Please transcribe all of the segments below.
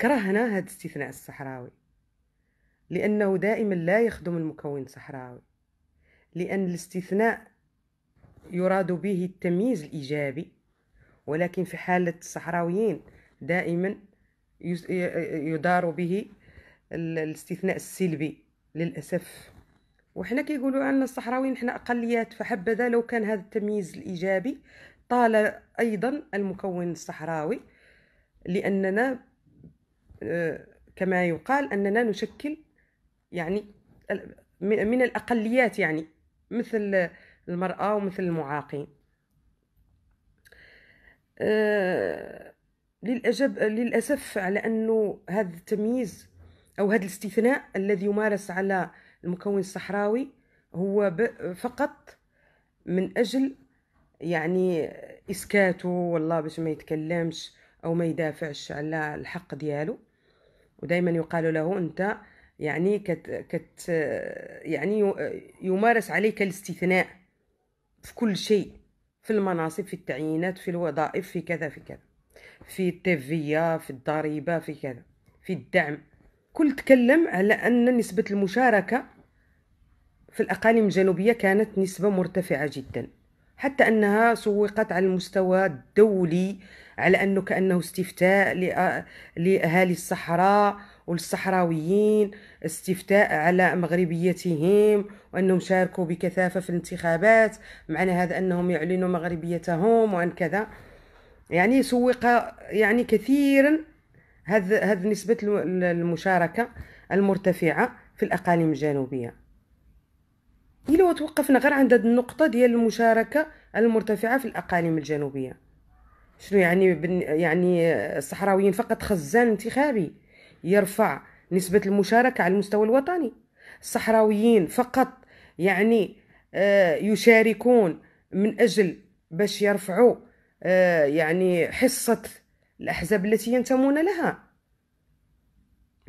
كرهنا هذا الاستثناء الصحراوي لأنه دائما لا يخدم المكون الصحراوي لأن الاستثناء يراد به التمييز الإيجابي ولكن في حالة الصحراويين دائما يدار به الاستثناء السلبي للأسف وحنا كيقولوا عنا الصحراويين حنا أقليات فحبذا لو كان هذا التمييز الإيجابي طال أيضا المكون الصحراوي لأننا آه، كما يقال أننا نشكل يعني من الأقليات يعني مثل المرأة ومثل المعاقين آه، للأجب للأسف على أنه هذا التمييز أو هذا الاستثناء الذي يمارس على المكون الصحراوي هو فقط من أجل يعني إسكاته والله باش ما يتكلمش أو ما يدافعش على الحق دياله ودائما يقال له أنت يعني كت كت يعني يمارس عليك الاستثناء في كل شيء في المناصب في التعيينات في الوظائف في كذا في كذا في التفية في الضريبة في كذا في الدعم كل تكلم على أن نسبة المشاركة في الأقاليم الجنوبية كانت نسبة مرتفعة جداً حتى أنها سوقت على المستوى الدولي على أنه كأنه استفتاء آه، لأهالي الصحراء والصحراويين استفتاء على مغربيتهم وأنهم شاركوا بكثافة في الانتخابات معنى هذا أنهم يعلنوا مغربيتهم وأن كذا يعني سوق يعني كثيرا هذا هذ نسبة المشاركة المرتفعة في الأقاليم الجنوبية إلا وتوقفنا غير عند هذه النقطة ديال المشاركة المرتفعة في الأقاليم الجنوبية شنو يعني يعني الصحراويين فقط خزان انتخابي يرفع نسبة المشاركة على المستوى الوطني الصحراويين فقط يعني آه، يشاركون من أجل باش يرفعوا آه، يعني حصة الأحزاب التي ينتمون لها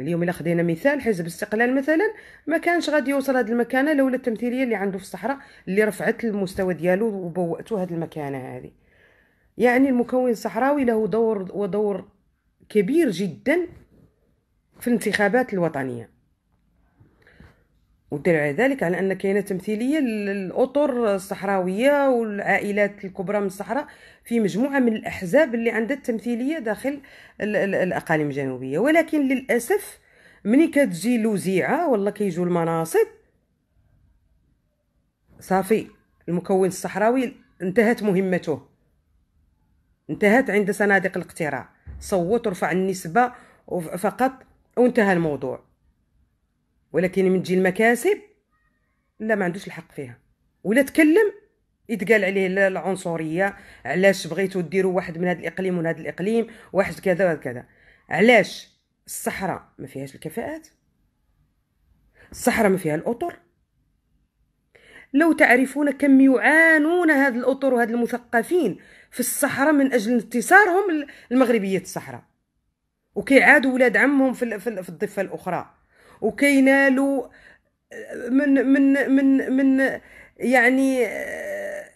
اليوم الا خدينا مثال حزب الاستقلال مثلا ما كانش غادي يوصل هذه المكانه لولا التمثيليه اللي عنده في الصحراء اللي رفعت المستوى ديالو وبوأتو هذه المكانه هذه يعني المكون الصحراوي له دور ودور كبير جدا في الانتخابات الوطنيه ودل على ذلك على ان كاينه تمثيليه للاطر الصحراويه والعائلات الكبرى من الصحراء في مجموعة من الأحزاب اللي عندها التمثيلية داخل الأقاليم الجنوبية ولكن للأسف ملي كتجي لوزيعة ولا كيجوا المناصب صافي المكون الصحراوي انتهت مهمته انتهت عند صناديق الاقتراع صوت ورفع النسبة فقط وانتهى الموضوع ولكن من تجي المكاسب لا ما عندوش الحق فيها ولا تكلم يتقال عليه العنصريه علاش بغيتو ديروا واحد من هذا الاقليم ومن هذا الاقليم واحد كذا وكذا كذا علاش الصحراء ما فيهاش الكفاءات الصحراء ما فيها الاطر لو تعرفون كم يعانون هاد الاطر وهاد المثقفين في الصحراء من اجل انتصارهم المغربيه الصحراء وكيعادوا ولاد عمهم في في الضفه الاخرى وكينالوا من من من من يعني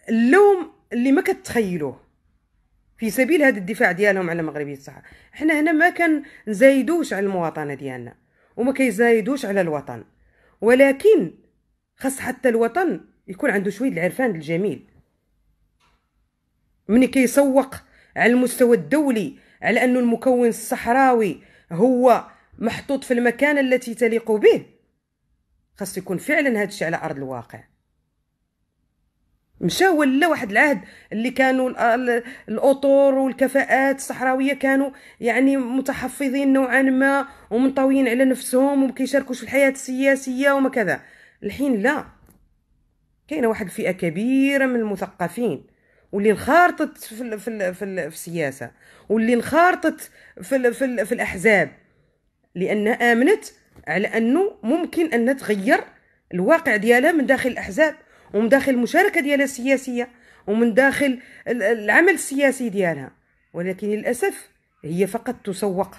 اللوم اللي ما كتخيلوه في سبيل هذا الدفاع ديالهم على مغربيه الصحراء حنا هنا ما كنزايدوش على المواطنه ديالنا وما كيزايدوش على الوطن ولكن خاص حتى الوطن يكون عنده شويه العرفان الجميل ملي كيسوق على المستوى الدولي على انه المكون الصحراوي هو محطوط في المكانه التي تليق به خاص يكون فعلا هذا الشيء على ارض الواقع مشى ولا واحد العهد اللي كانوا الاطور والكفاءات الصحراويه كانوا يعني متحفظين نوعا ما ومنطويين على نفسهم وما كيشاركوش في الحياه السياسيه وما كذا الحين لا كاينه واحد الفئه كبيره من المثقفين واللي انخرطت في الـ في الـ في, الـ في السياسه واللي انخرطت في الـ في, الـ في الاحزاب لانها امنت على انه ممكن ان تغير الواقع ديالها من داخل الاحزاب ومن داخل المشاركه ديالها السياسيه ومن داخل العمل السياسي ديالها ولكن للاسف هي فقط تسوق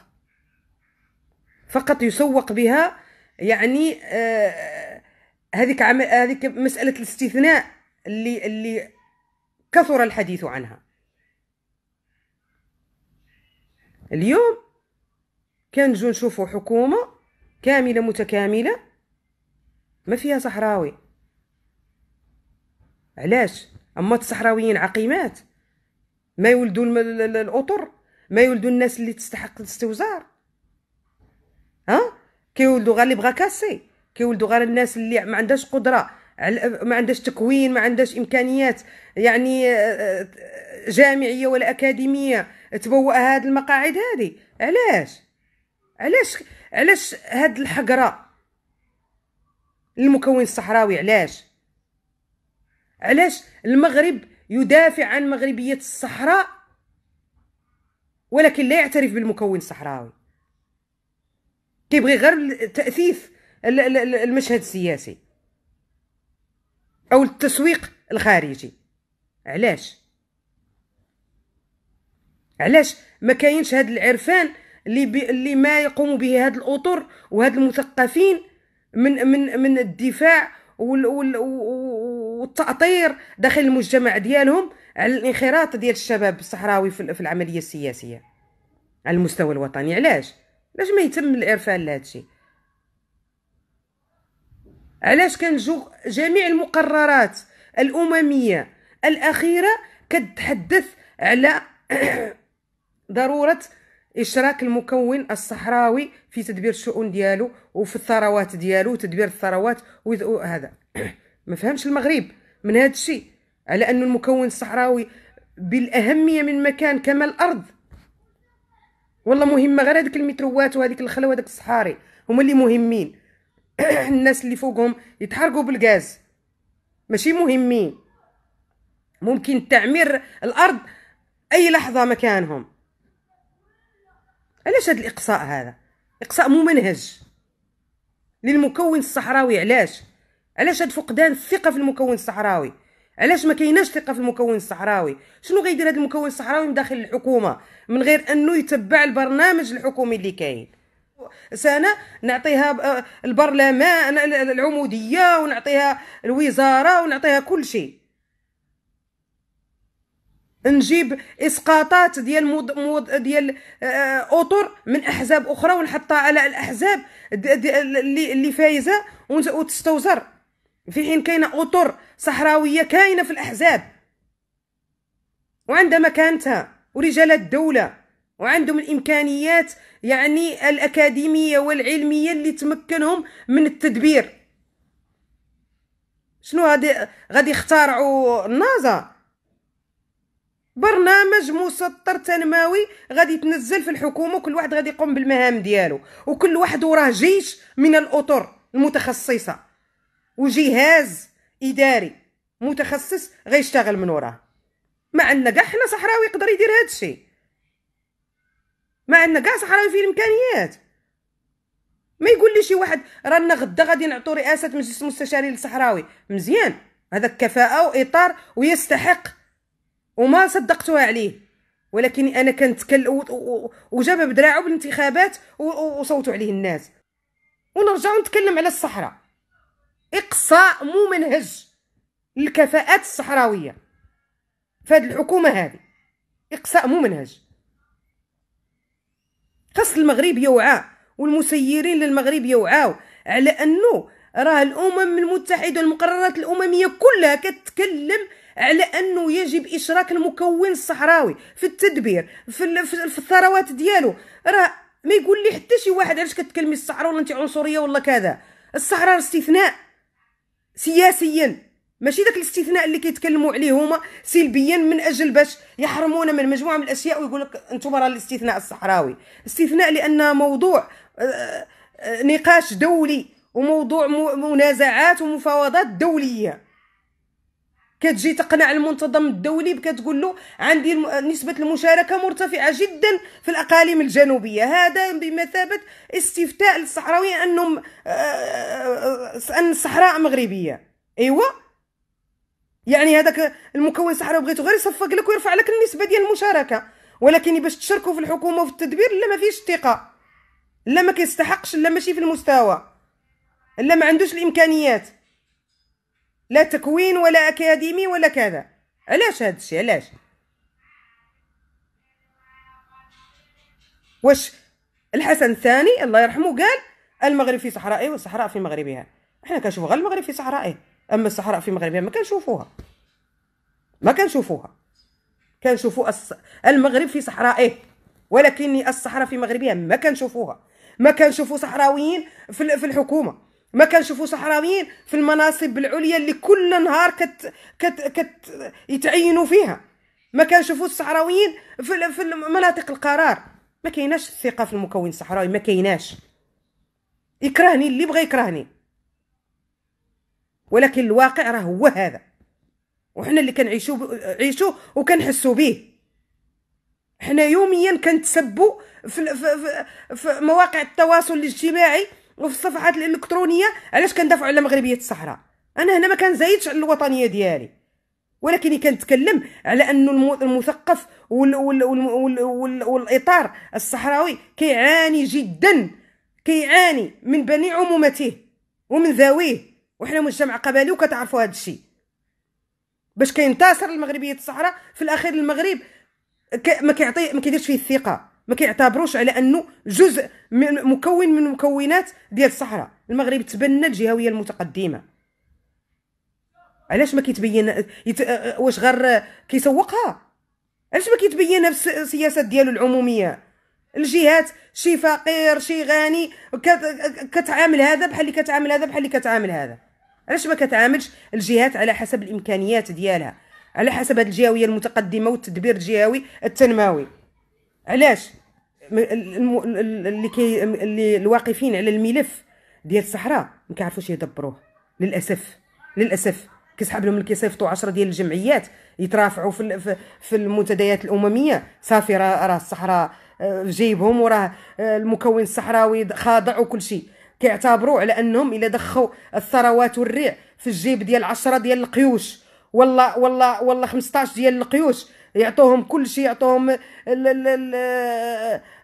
فقط يسوق بها يعني آه هذيك هذيك مساله الاستثناء اللي اللي كثر الحديث عنها اليوم كان نشوفوا حكومه كامله متكامله ما فيها صحراوي علاش اما الصحراويين عقيمات ما يولدوا الاطر ما يولدوا الناس اللي تستحق الاستوزار ها كيولدوا غير اللي بغا كاسي كيولدوا غير الناس اللي ما عندهاش قدره ما عندهاش تكوين ما عندهاش امكانيات يعني آه، آه، جامعيه ولا اكاديميه تبوأ هاد المقاعد هادي علاش علاش علاش هاد الحقره المكون الصحراوي علاش علاش المغرب يدافع عن مغربية الصحراء ولكن لا يعترف بالمكون الصحراوي كيبغي غير تأثيث المشهد السياسي أو التسويق الخارجي علاش علاش ما كاينش هذا العرفان اللي بي اللي ما يقوم به هاد الاطر وهاد المثقفين من من من الدفاع وال وال والتأطير داخل المجتمع ديالهم على الانخراط ديال الشباب الصحراوي في العملية السياسية على المستوى الوطني علاش علاش ما يتم الارفال لهذا الشيء علاش كنجو جميع المقررات الأممية الأخيرة كتحدث على ضرورة إشراك المكون الصحراوي في تدبير الشؤون ديالو وفي الثروات ديالو وتدبير الثروات وهذا ما فهمش المغرب من هذا الشيء على أن المكون الصحراوي بالأهمية من مكان كما الأرض والله مهمة غير هذيك المتروات وهذيك الخلا وهذاك الصحاري هما اللي مهمين الناس اللي فوقهم يتحرقوا بالغاز ماشي مهمين ممكن تعمير الأرض أي لحظة مكانهم علاش هذا الإقصاء هذا إقصاء ممنهج للمكون الصحراوي علاش علاش هاد فقدان الثقه في المكون الصحراوي علاش ما كايناش ثقه في المكون الصحراوي شنو غيدير هذا المكون الصحراوي من داخل الحكومه من غير انه يتبع البرنامج الحكومي اللي كاين سنه نعطيها آه، البرلمان العموديه ونعطيها الوزاره ونعطيها كل شيء نجيب اسقاطات ديال مود مود ديال آه، اطر من احزاب اخرى ونحطها على الاحزاب اللي اللي فايزه وتستوزر في حين كاينة أطر صحراوية كاينة في الأحزاب وعندها مكانتها ورجال الدولة وعندهم الإمكانيات يعني الأكاديمية والعلمية اللي تمكنهم من التدبير شنو غادي غادي يخترعوا النازا برنامج مسطر تنموي غادي يتنزل في الحكومة وكل واحد غادي يقوم بالمهام ديالو وكل واحد وراه جيش من الأطر المتخصصة وجهاز اداري متخصص غيشتغل من وراه ما عندنا كاع حنا صحراوي يقدر يدير هذا الشيء ما عندنا كاع صحراوي فيه الامكانيات ما يقول لي شي واحد رانا غدا غادي نعطو رئاسه مجلس المستشارين للصحراوي مزيان هذا كفاءه واطار ويستحق وما صدقتها عليه ولكن انا كنتكلم وجاب بدراعه بالانتخابات وصوتوا عليه الناس ونرجع نتكلم على الصحراء اقصاء ممنهج للكفاءات الصحراويه في هذه الحكومه هذه اقصاء ممنهج خاص المغرب يوعى والمسيرين للمغرب يوعاو على انه راه الامم المتحده والمقررات الامميه كلها كتكلم على انه يجب اشراك المكون الصحراوي في التدبير في, في الثروات ديالو راه ما يقول لي حتى شي واحد علاش كتكلمي الصحراء ولا انت عنصريه ولا كذا الصحراء استثناء سياسيا ماشي داك الاستثناء اللي كيتكلموا عليه هما سلبيا من اجل باش يحرمونا من مجموعه من الاشياء ويقول لك انتم راه الاستثناء الصحراوي استثناء لان موضوع آه، آه، نقاش دولي وموضوع منازعات ومفاوضات دوليه كتجي تقنع المنتظم الدولي بكتقول له عندي نسبة المشاركة مرتفعة جدا في الأقاليم الجنوبية هذا بمثابة استفتاء للصحراوية أنهم آه، آه، آه، أن الصحراء مغربية إيوا يعني هذاك المكون الصحراوي بغيتو غير يصفق لك ويرفع لك النسبة ديال المشاركة ولكن باش تشاركوا في الحكومة وفي التدبير لا ما فيش ثقة لا ما كيستحقش لا ماشي في المستوى لا ما عندوش الإمكانيات لا تكوين ولا اكاديمي ولا كذا علاش هذا الشيء علاش واش الحسن الثاني الله يرحمه قال المغرب في صحرائه والصحراء في مغربها احنا كنشوفوا غير المغرب في صحرائه اما الصحراء في مغربها ما كنشوفوها ما كنشوفوها كنشوفوا المغرب في صحرائه ولكن الصحراء في مغربها ما كنشوفوها ما كنشوفوا صحراويين في الحكومه ما كنشوفوا صحراويين في المناصب العليا اللي كل نهار كت كت كت يتعينوا فيها ما كنشوفوا الصحراويين في في مناطق القرار ما كايناش الثقه في المكون الصحراوي ما كايناش يكرهني اللي بغى يكرهني ولكن الواقع راه هو هذا وحنا اللي كنعيشوا عيشوا وكنحسوا به حنا يوميا كنتسبوا في, في, في, في مواقع التواصل الاجتماعي وفي الصفحات الالكترونيه علاش كندافعوا على مغربيه الصحراء انا هنا ما كنزايدش على الوطنيه ديالي ولكن كنتكلم على انه المثقف وال وال وال وال وال والاطار الصحراوي كيعاني جدا كيعاني من بني عمومته ومن ذويه وحنا مجتمع قبلي وكتعرفوا هذا الشيء باش كينتصر المغربيه الصحراء في الاخير المغرب ما كيعطي ما كيديرش فيه الثقه ما كيعتبروش على انه جزء من مكون من مكونات ديال الصحراء المغرب تبنى الجهويه المتقدمه علاش ما كيتبين يت... واش غير كيسوقها علاش ما كيتبينها السياسات ديالو العموميه الجهات شي فقير شي غني كت... كتعامل هذا بحال اللي كتعامل هذا بحال اللي كتعامل هذا علاش ما كتعاملش الجهات على حسب الامكانيات ديالها على حسب هذه الجهويه المتقدمه والتدبير الجهوي التنموي علاش اللي كي اللي الواقفين على الملف ديال الصحراء ما كيعرفوش يدبروه للاسف للاسف كيسحب لهم كيصيفطوا 10 ديال الجمعيات يترافعوا في في المنتديات الامميه صافي راه الصحراء في آه، جيبهم وراه آه، المكون الصحراوي خاضع وكل شيء كيعتبروا على انهم الا دخوا الثروات والريع في الجيب ديال 10 ديال القيوش ولا ولا ولا 15 ديال القيوش يعطوهم كل شيء يعطوهم ال ال ال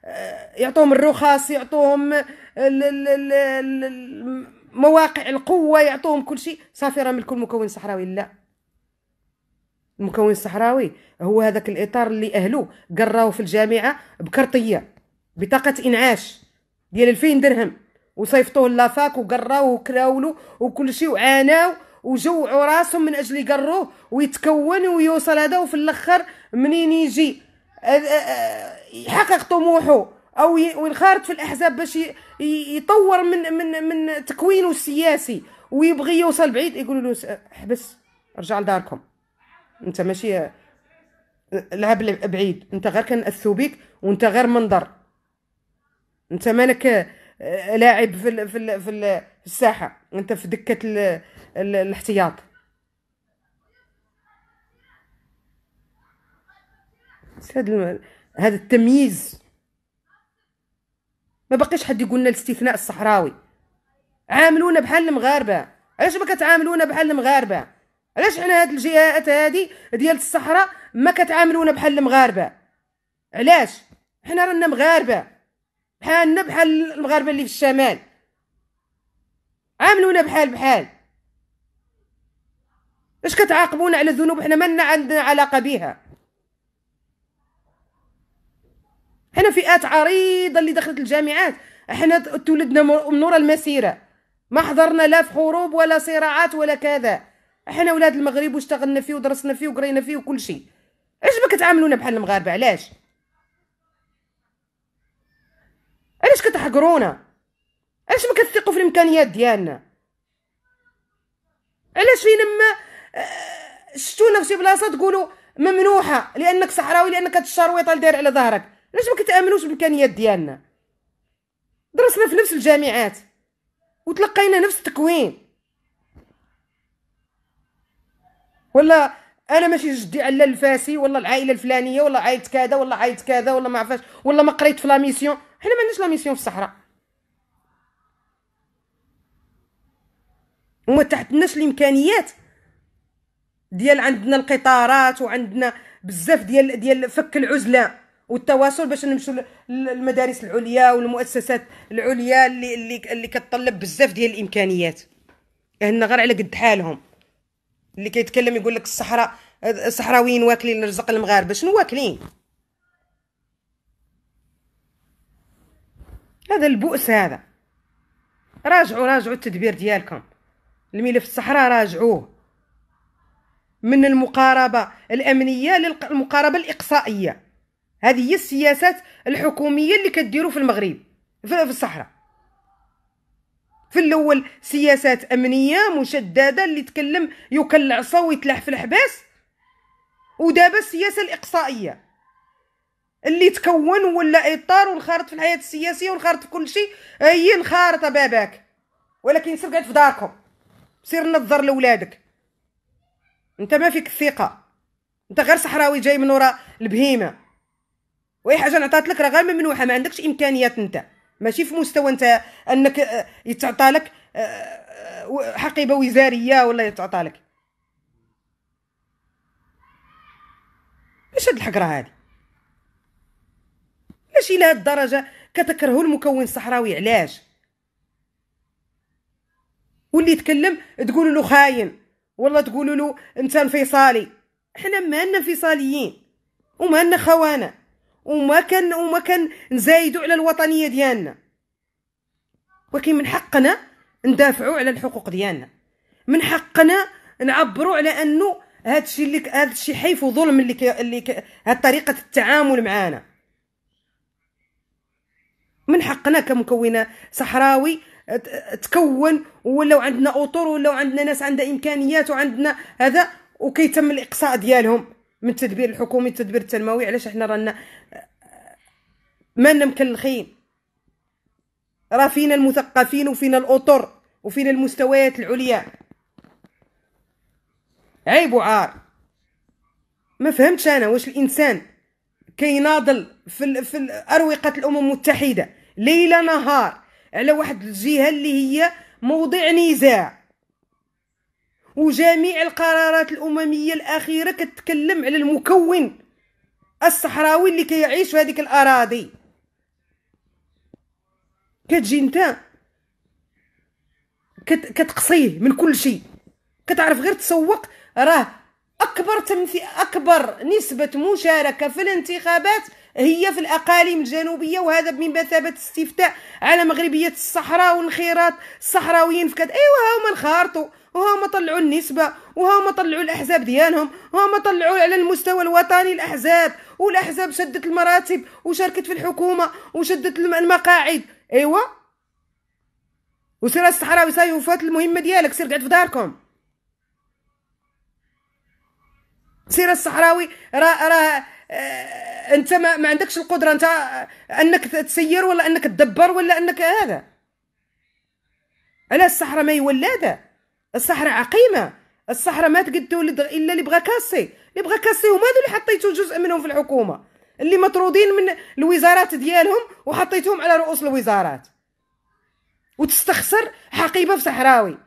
آه، يعطوهم الرخص يعطوهم ال ال ال الـ مواقع القوة يعطوهم كل شيء صافي راه ملك المكون الصحراوي لا المكون الصحراوي هو هذاك الإطار اللي أهلو قراوه في الجامعة بكرطية بطاقة إنعاش ديال 2000 درهم وصيفطوه لافاك وقراوه وكراولو وكل شيء وعاناو وجوعوا راسهم من اجل يقروه ويتكون ويوصل هذا وفي الاخر منين يجي يحقق طموحه او ينخرط في الاحزاب باش يطور من من من تكوينه السياسي ويبغي يوصل بعيد يقولوا له حبس رجع لداركم انت ماشي لعب بعيد انت غير كنأثو بيك وانت غير منظر انت مالك لاعب في في في الساحه انت في دكه الاحتياط هذا هذا التمييز ما بقيش حد يقولنا الاستثناء الصحراوي عاملونا بحال المغاربه علاش ما كتعاملونا بحال المغاربه علاش حنا هاد الجهات هادي ديال الصحراء ما كتعاملونا بحال المغاربه علاش حنا رانا مغاربه بحالنا بحال المغاربه اللي في الشمال عاملونا بحال بحال اش كتعاقبونا على ذنوب حنا ما عندنا علاقه بها حنا فئات عريضه اللي دخلت الجامعات حنا تولدنا من ورا المسيره ما حضرنا لا في حروب ولا صراعات ولا كذا حنا ولاد المغرب واشتغلنا فيه ودرسنا فيه وقرينا فيه وكل شيء علاش ما كتعاملونا بحال المغاربه علاش علاش كتحقرونا علاش ما كتثقوا في الامكانيات ديالنا علاش فينا ما شتونا في شي بلاصه تقولوا ممنوحه لانك صحراوي لانك هاد الشرويطه اللي داير على ظهرك علاش ما كتامنوش بالامكانيات ديالنا درسنا في نفس الجامعات وتلقينا نفس التكوين ولا انا ماشي جدي على الفاسي ولا العائله الفلانيه ولا عائله كذا ولا عائله كذا ولا ما عرفاش ولا ما قريت في لا ميسيون حنا ما عندناش لا ميسيون في الصحراء وما تحتناش الامكانيات ديال عندنا القطارات وعندنا بزاف ديال ديال فك العزله والتواصل باش نمشيو للمدارس العليا والمؤسسات العليا اللي اللي اللي كتطلب بزاف ديال الامكانيات هنا غير على قد حالهم اللي كيتكلم يقول لك الصحراء الصحراويين واكلين رزق المغاربه شنو واكلين هذا البؤس هذا راجعوا راجعوا التدبير ديالكم الملف الصحراء راجعوه من المقاربة الأمنية للمقاربة الإقصائية هذه هي السياسات الحكومية اللي كديروا في المغرب في الصحراء في الأول سياسات أمنية مشددة اللي تكلم يكل عصا ويتلاح في الحباس ودابا السياسة الإقصائية اللي تكون ولا إطار والخارط في الحياة السياسية والخارط في كل شيء هي الخارطة باباك ولكن سير قاعد في داركم سير نظر لولادك انت ما فيك الثقه انت غير صحراوي جاي من ورا البهيمه واي حاجه نعطات لك راه غير ممنوحه ما عندكش امكانيات انت ماشي في مستوى انت انك آه، يتعطى لك آه، آه، حقيبه وزاريه ولا يتعطى لك اش هاد الحقره هادي ماشي لهاد الدرجه كتكرهوا المكون الصحراوي علاش واللي يتكلم تقول له خاين والله تقولوا له انت انفصالي حنا ما لنا انفصاليين وما لنا خوانا وما كان وما كان نزايدوا على الوطنيه ديالنا ولكن من حقنا ندافعوا على الحقوق ديالنا من حقنا نعبروا على انه هذا الشيء اللي هذا الشيء حيف وظلم اللي ك... اللي ك... هاد طريقه التعامل معانا من حقنا كمكونه صحراوي تكون ولاو عندنا اطر ولاو عندنا ناس عندها امكانيات وعندنا هذا وكيتم الاقصاء ديالهم من التدبير الحكومي التدبير التنموي علاش احنا رانا مانا مكلخين راه فينا المثقفين وفينا الاطر وفينا المستويات العليا عيب وعار ما فهمتش انا واش الانسان كيناضل في, في اروقه الامم المتحده ليل نهار على واحد الجهه اللي هي موضع نزاع وجميع القرارات الامميه الاخيره كتكلم على المكون الصحراوي اللي كيعيش في هذيك الاراضي كتجي انت كت كتقصيه من كل شيء كتعرف غير تسوق راه اكبر تمثي اكبر نسبه مشاركه في الانتخابات هي في الأقاليم الجنوبية وهذا بمثابة استفتاء على مغربية الصحراء والانخراط الصحراويين في كذا ايوا هما انخرطوا وهما طلعوا النسبة وهما طلعوا الأحزاب ديالهم وهما طلعوا على المستوى الوطني الأحزاب والأحزاب شدت المراتب وشاركت في الحكومة وشدت المقاعد ايوا وسير الصحراوي صاي وفات المهمة ديالك سير قعد في داركم سير الصحراوي راه راه انت ما, ما عندكش القدره انت آه، انك تسير ولا انك تدبر ولا انك هذا على الصحراء ما يولاده الصحراء عقيمه الصحراء ما تقدو الا اللي بغا كاسي اللي بغا كاسي هما اللي حطيتو جزء منهم في الحكومه اللي مطرودين من الوزارات ديالهم وحطيتهم على رؤوس الوزارات وتستخسر حقيبه في صحراوي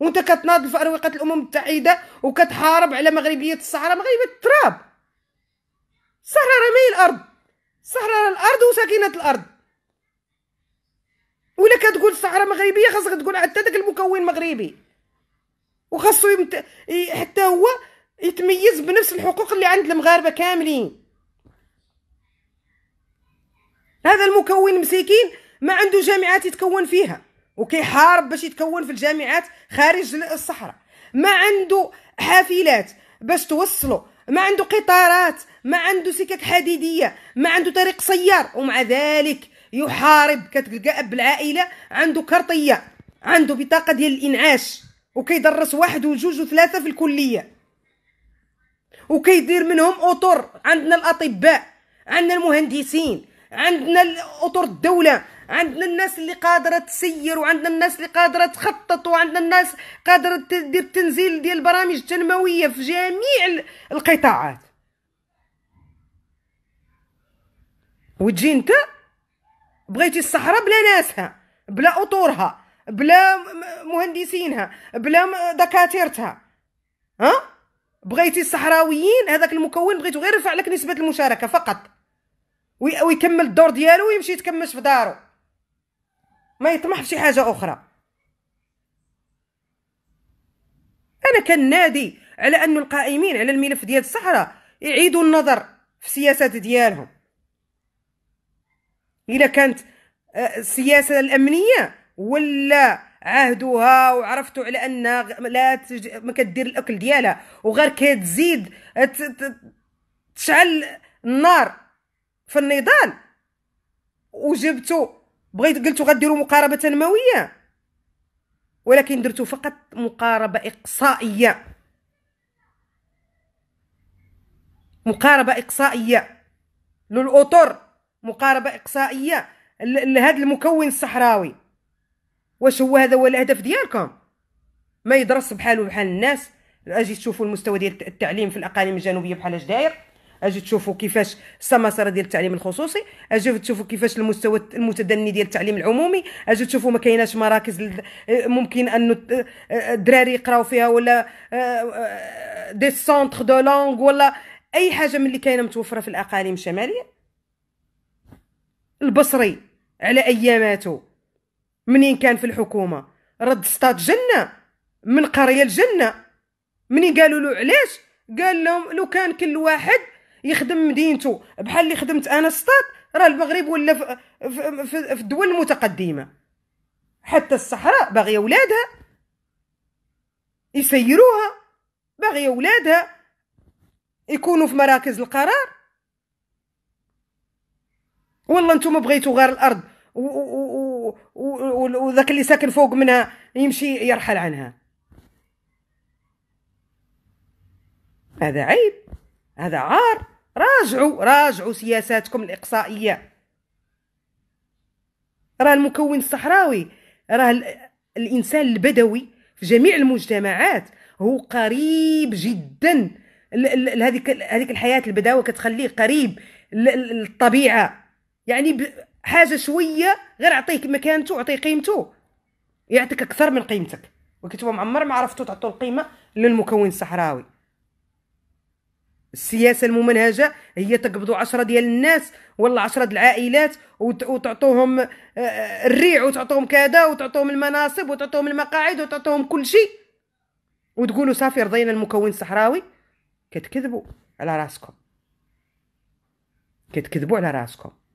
وانت كتناضل في اروقه الامم المتحده وكتحارب على مغربيه الصحراء مغربيه التراب الصحراء رمي الارض الصحراء الارض وسكينه الارض ولا كتقول الصحراء مغربيه خاصك تقول حتى داك المكون مغربي وخاصو يمت... حتى هو يتميز بنفس الحقوق اللي عند المغاربه كاملين هذا المكون مسكين ما عنده جامعات يتكون فيها وكيحارب باش يتكون في الجامعات خارج الصحراء ما عنده حافلات باش توصلوا ما عنده قطارات ما عنده سكك حديديه ما عنده طريق سيار ومع ذلك يحارب كتلقى اب العائله عنده كرطيه عنده بطاقه ديال الانعاش وكيدرس واحد وجوج وثلاثه في الكليه وكيدير منهم اطر عندنا الاطباء عندنا المهندسين عندنا اطر الدوله عندنا الناس اللي قادره تسير وعندنا الناس اللي قادره تخطط وعندنا الناس قادره تدير تنزيل ديال البرامج التنمويه في جميع القطاعات وتجي انت بغيتي الصحراء بلا ناسها بلا اطورها بلا مهندسينها بلا دكاترتها ها بغيتي الصحراويين هذاك المكون بغيتو غير يرفع لك نسبه المشاركه فقط ويكمل الدور ديالو ويمشي يتكمش في دارو ما يطمح في شي حاجه اخرى انا كنادي على ان القائمين على الملف ديال الصحراء يعيدوا النظر في السياسات ديالهم الا كانت آه، السياسه الامنيه ولا عهدوها وعرفتوا على انها لا تج... ما كدير الاكل ديالها وغير كتزيد آه، ت... تشعل النار في النضال وجبتوا بغيت قلتوا غديروا مقاربه تنمويه ولكن درتوا فقط مقاربه اقصائيه مقاربه اقصائيه للاطر مقاربه اقصائيه لهذا المكون الصحراوي واش هو هذا هو الهدف ديالكم ما يدرس بحاله بحال الناس اجي تشوفوا المستوى ديال التعليم في الاقاليم الجنوبيه بحال اش داير اجي تشوفوا كيفاش السماسره ديال التعليم الخصوصي اجي تشوفوا كيفاش المستوى المتدني ديال التعليم العمومي اجي تشوفوا ما كايناش مراكز ممكن ان الدراري يقراو فيها ولا دي سونتر دو لونغ ولا اي حاجه من اللي كاينه متوفره في الاقاليم الشماليه البصري على اياماته منين كان في الحكومه رد سطات جنه من قريه الجنه منين قالوا له علاش قال لهم لو كان كل واحد يخدم مدينته بحال اللي خدمت انا سطات راه المغرب ولا في, في, في, في الدول المتقدمه حتى الصحراء باغيه ولادها يسيروها باغيه ولادها يكونوا في مراكز القرار والله انتم بغيتوا غير الارض وذاك اللي ساكن فوق منها يمشي يرحل عنها هذا عيب هذا عار راجعوا راجعوا سياساتكم الإقصائية راه المكون الصحراوي راه الإنسان البدوي في جميع المجتمعات هو قريب جدا هذيك هذيك الحياة البداوة كتخليه قريب للطبيعة يعني حاجة شوية غير عطيك مكانته عطيه قيمته يعطيك أكثر من قيمتك وكتبه معمر ما عرفتو تعطو القيمة للمكون الصحراوي السياسه الممنهجه هي تقبضوا عشرة ديال الناس ولا عشرة د العائلات وتعطوهم آه، آه، الريع وتعطوهم كذا وتعطوهم المناصب وتعطوهم المقاعد وتعطوهم كل شيء وتقولوا صافي رضينا المكون الصحراوي كتكذبوا على راسكم كتكذبوا على راسكم